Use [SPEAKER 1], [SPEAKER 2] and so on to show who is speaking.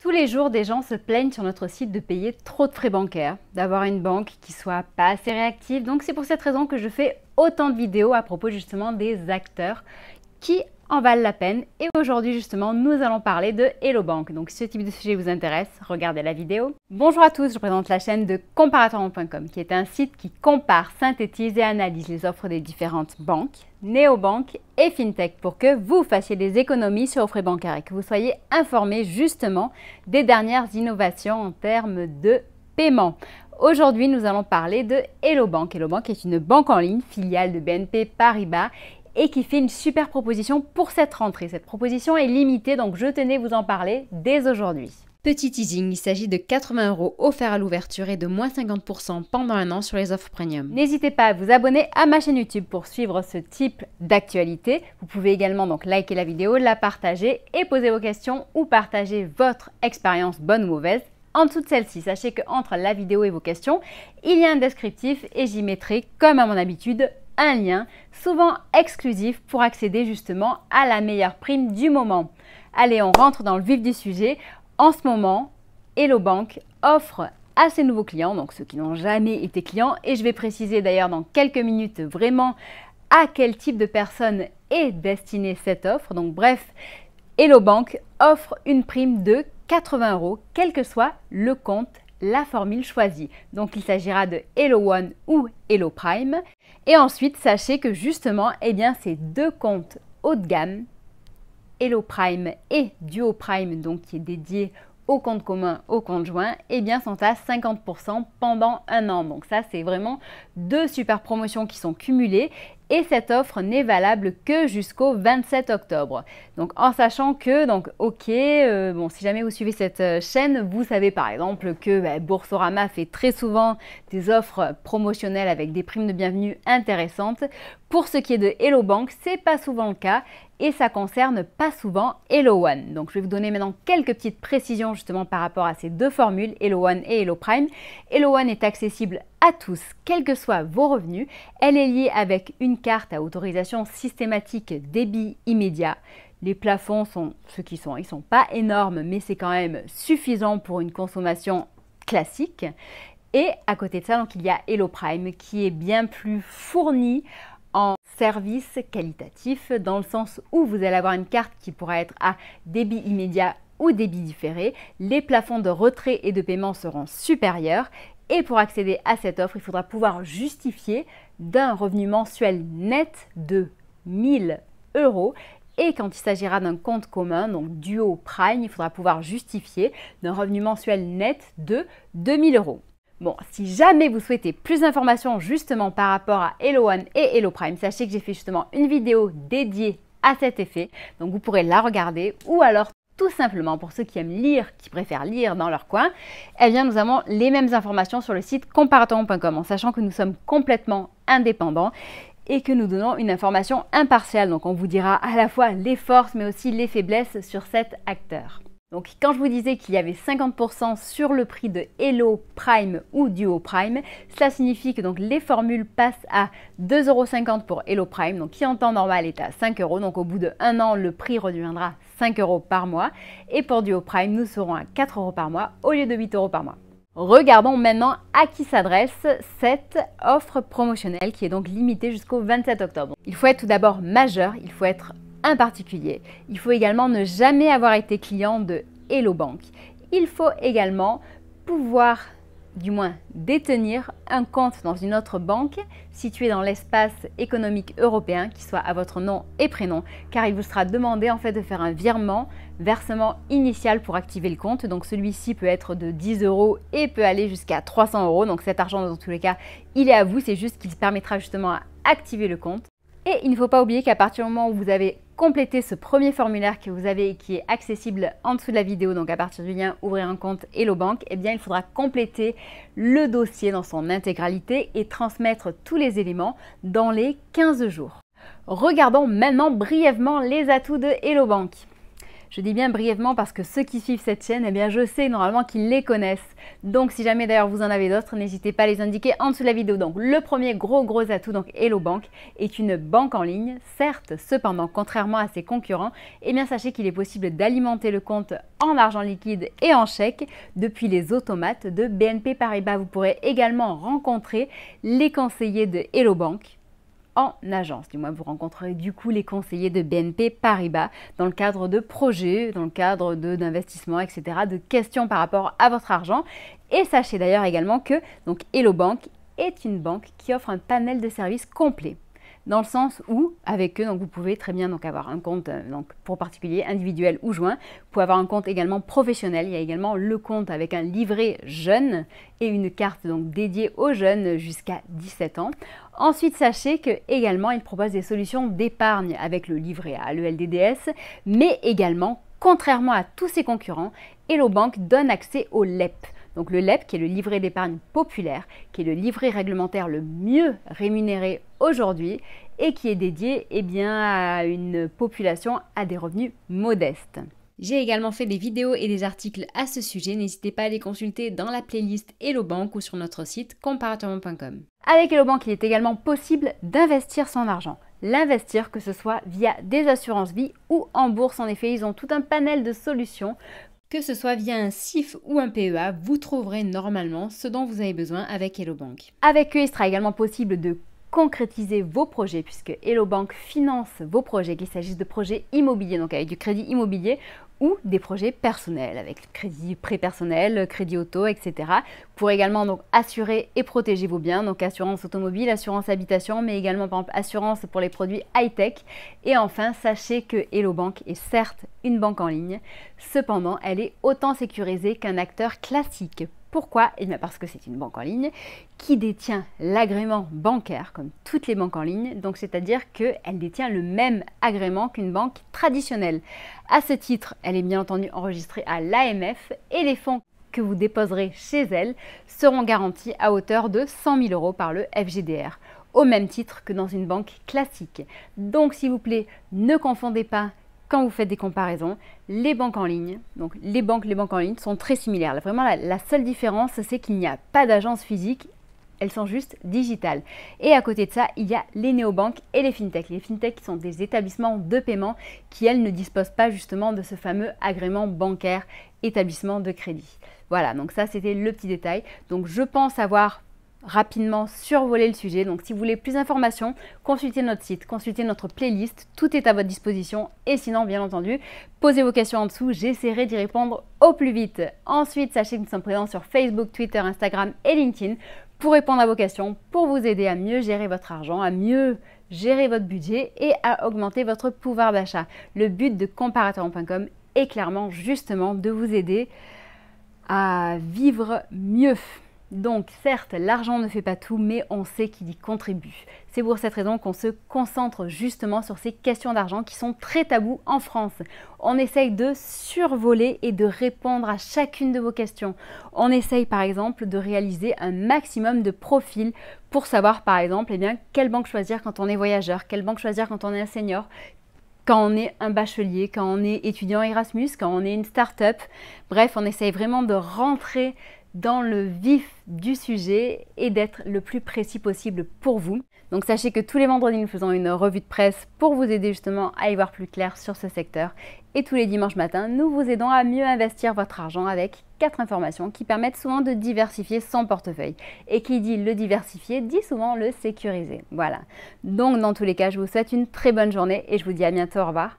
[SPEAKER 1] Tous les jours, des gens se plaignent sur notre site de payer trop de frais bancaires, d'avoir une banque qui soit pas assez réactive. Donc c'est pour cette raison que je fais autant de vidéos à propos justement des acteurs qui en valent la peine. Et aujourd'hui justement, nous allons parler de Hello Bank. Donc si ce type de sujet vous intéresse, regardez la vidéo. Bonjour à tous, je présente la chaîne de comparatoron.com qui est un site qui compare, synthétise et analyse les offres des différentes banques, néobanques et fintech pour que vous fassiez des économies sur vos frais bancaires et que vous soyez informés justement des dernières innovations en termes de paiement. Aujourd'hui, nous allons parler de Hello Bank. Hello Bank est une banque en ligne, filiale de BNP Paribas et qui fait une super proposition pour cette rentrée. Cette proposition est limitée, donc je tenais à vous en parler dès aujourd'hui. Petit teasing, il s'agit de 80 euros offerts à l'ouverture et de moins 50% pendant un an sur les offres premium. N'hésitez pas à vous abonner à ma chaîne YouTube pour suivre ce type d'actualité. Vous pouvez également donc liker la vidéo, la partager et poser vos questions ou partager votre expérience bonne ou mauvaise en dessous de celle-ci. Sachez qu'entre la vidéo et vos questions, il y a un descriptif et j'y mettrai, comme à mon habitude, un lien, souvent exclusif, pour accéder justement à la meilleure prime du moment. Allez, on rentre dans le vif du sujet. En ce moment, Hello Bank offre à ses nouveaux clients, donc ceux qui n'ont jamais été clients, et je vais préciser d'ailleurs dans quelques minutes vraiment à quel type de personne est destinée cette offre. Donc bref, Hello Bank offre une prime de 80 euros, quel que soit le compte la formule choisie. Donc il s'agira de Hello One ou Hello Prime. Et ensuite, sachez que justement, eh bien, ces deux comptes haut de gamme, Hello Prime et Duo Prime, donc qui est dédié au compte commun, au compte joint, eh bien, sont à 50% pendant un an. Donc ça, c'est vraiment deux super promotions qui sont cumulées et cette offre n'est valable que jusqu'au 27 octobre. Donc en sachant que, donc ok, euh, bon si jamais vous suivez cette euh, chaîne, vous savez par exemple que bah, Boursorama fait très souvent des offres promotionnelles avec des primes de bienvenue intéressantes. Pour ce qui est de Hello Bank, c'est pas souvent le cas et ça concerne pas souvent Hello One. Donc je vais vous donner maintenant quelques petites précisions justement par rapport à ces deux formules, Hello One et Hello Prime. Hello One est accessible à tous, quels que soient vos revenus. Elle est liée avec une carte à autorisation systématique débit immédiat. Les plafonds sont ceux qui sont, ils sont pas énormes, mais c'est quand même suffisant pour une consommation classique. Et à côté de ça, donc, il y a Hello Prime qui est bien plus fourni en services qualitatifs, dans le sens où vous allez avoir une carte qui pourra être à débit immédiat ou débit différé, les plafonds de retrait et de paiement seront supérieurs et pour accéder à cette offre, il faudra pouvoir justifier d'un revenu mensuel net de 1000 euros. Et quand il s'agira d'un compte commun, donc duo prime, il faudra pouvoir justifier d'un revenu mensuel net de 2000 euros. Bon, si jamais vous souhaitez plus d'informations justement par rapport à Hello One et Hello Prime, sachez que j'ai fait justement une vidéo dédiée à cet effet. Donc vous pourrez la regarder ou alors tout simplement pour ceux qui aiment lire, qui préfèrent lire dans leur coin, eh bien nous avons les mêmes informations sur le site comparaton.com en sachant que nous sommes complètement indépendants et que nous donnons une information impartiale. Donc on vous dira à la fois les forces mais aussi les faiblesses sur cet acteur. Donc quand je vous disais qu'il y avait 50% sur le prix de Hello Prime ou Duo Prime, cela signifie que donc les formules passent à 2,50€ pour Hello Prime, donc qui en temps normal est à 5€, donc au bout de un an le prix redeviendra 5 euros par mois. Et pour du Duo Prime, nous serons à 4 euros par mois au lieu de 8 euros par mois. Regardons maintenant à qui s'adresse cette offre promotionnelle qui est donc limitée jusqu'au 27 octobre. Il faut être tout d'abord majeur, il faut être un particulier. Il faut également ne jamais avoir été client de Hello Bank. Il faut également pouvoir du moins détenir un compte dans une autre banque située dans l'espace économique européen qui soit à votre nom et prénom car il vous sera demandé en fait de faire un virement versement initial pour activer le compte donc celui-ci peut être de 10 euros et peut aller jusqu'à 300 euros donc cet argent dans tous les cas il est à vous c'est juste qu'il permettra justement à activer le compte et il ne faut pas oublier qu'à partir du moment où vous avez complété ce premier formulaire que vous avez et qui est accessible en dessous de la vidéo, donc à partir du lien Ouvrir un compte Hello Bank, eh bien il faudra compléter le dossier dans son intégralité et transmettre tous les éléments dans les 15 jours. Regardons maintenant brièvement les atouts de Hello Bank. Je dis bien brièvement parce que ceux qui suivent cette chaîne, eh bien je sais normalement qu'ils les connaissent. Donc si jamais d'ailleurs vous en avez d'autres, n'hésitez pas à les indiquer en dessous de la vidéo. Donc le premier gros gros atout, donc Hello Bank, est une banque en ligne. Certes, cependant, contrairement à ses concurrents, eh bien sachez qu'il est possible d'alimenter le compte en argent liquide et en chèque depuis les automates de BNP Paribas. Vous pourrez également rencontrer les conseillers de Hello Bank en agence. Du moins, vous rencontrerez du coup les conseillers de BNP Paribas dans le cadre de projets, dans le cadre d'investissements, etc., de questions par rapport à votre argent. Et sachez d'ailleurs également que donc, Hello Bank est une banque qui offre un panel de services complet dans le sens où, avec eux, donc vous pouvez très bien donc, avoir un compte euh, donc, pour particulier, individuel ou joint. Vous pouvez avoir un compte également professionnel. Il y a également le compte avec un livret jeune et une carte donc, dédiée aux jeunes jusqu'à 17 ans. Ensuite, sachez que également, ils proposent des solutions d'épargne avec le livret A, le LDDS, mais également, contrairement à tous ses concurrents, Hello Bank donne accès au LEP. Donc le LEP, qui est le livret d'épargne populaire, qui est le livret réglementaire le mieux rémunéré aujourd'hui et qui est dédié eh bien, à une population à des revenus modestes. J'ai également fait des vidéos et des articles à ce sujet, n'hésitez pas à les consulter dans la playlist Hello ou sur notre site comparateur.com. Avec Hello il est également possible d'investir son argent. L'investir, que ce soit via des assurances vie ou en bourse, en effet, ils ont tout un panel de solutions que ce soit via un CIF ou un PEA, vous trouverez normalement ce dont vous avez besoin avec HelloBank. Avec eux, il sera également possible de concrétiser vos projets puisque Hello Bank finance vos projets, qu'il s'agisse de projets immobiliers, donc avec du crédit immobilier ou des projets personnels avec crédit pré personnel, crédit auto, etc. Pour également donc assurer et protéger vos biens, donc assurance automobile, assurance habitation, mais également par exemple assurance pour les produits high-tech. Et enfin, sachez que Hello Bank est certes une banque en ligne, cependant elle est autant sécurisée qu'un acteur classique pourquoi Eh bien parce que c'est une banque en ligne qui détient l'agrément bancaire comme toutes les banques en ligne, donc c'est-à-dire qu'elle détient le même agrément qu'une banque traditionnelle. À ce titre, elle est bien entendu enregistrée à l'AMF et les fonds que vous déposerez chez elle seront garantis à hauteur de 100 000 euros par le FGDR, au même titre que dans une banque classique. Donc s'il vous plaît, ne confondez pas quand vous faites des comparaisons, les banques en ligne, donc les banques, les banques en ligne sont très similaires. vraiment, la, la seule différence, c'est qu'il n'y a pas d'agence physique elles sont juste digitales. Et à côté de ça, il y a les néobanques et les fintechs. Les fintechs qui sont des établissements de paiement qui, elles, ne disposent pas justement de ce fameux agrément bancaire établissement de crédit. Voilà, donc ça c'était le petit détail. Donc je pense avoir rapidement survoler le sujet. Donc si vous voulez plus d'informations, consultez notre site, consultez notre playlist, tout est à votre disposition. Et sinon, bien entendu, posez vos questions en dessous, j'essaierai d'y répondre au plus vite. Ensuite, sachez que nous sommes présents sur Facebook, Twitter, Instagram et LinkedIn pour répondre à vos questions, pour vous aider à mieux gérer votre argent, à mieux gérer votre budget et à augmenter votre pouvoir d'achat. Le but de comparateur.com est clairement justement de vous aider à vivre mieux. Donc certes, l'argent ne fait pas tout, mais on sait qu'il y contribue. C'est pour cette raison qu'on se concentre justement sur ces questions d'argent qui sont très taboues en France. On essaye de survoler et de répondre à chacune de vos questions. On essaye par exemple de réaliser un maximum de profils pour savoir par exemple eh bien, quelle banque choisir quand on est voyageur, quelle banque choisir quand on est un senior, quand on est un bachelier, quand on est étudiant Erasmus, quand on est une start-up. Bref, on essaye vraiment de rentrer dans le vif du sujet et d'être le plus précis possible pour vous. Donc sachez que tous les vendredis, nous faisons une revue de presse pour vous aider justement à y voir plus clair sur ce secteur. Et tous les dimanches matins, nous vous aidons à mieux investir votre argent avec quatre informations qui permettent souvent de diversifier son portefeuille. Et qui dit le diversifier, dit souvent le sécuriser. Voilà. Donc dans tous les cas, je vous souhaite une très bonne journée et je vous dis à bientôt. Au revoir.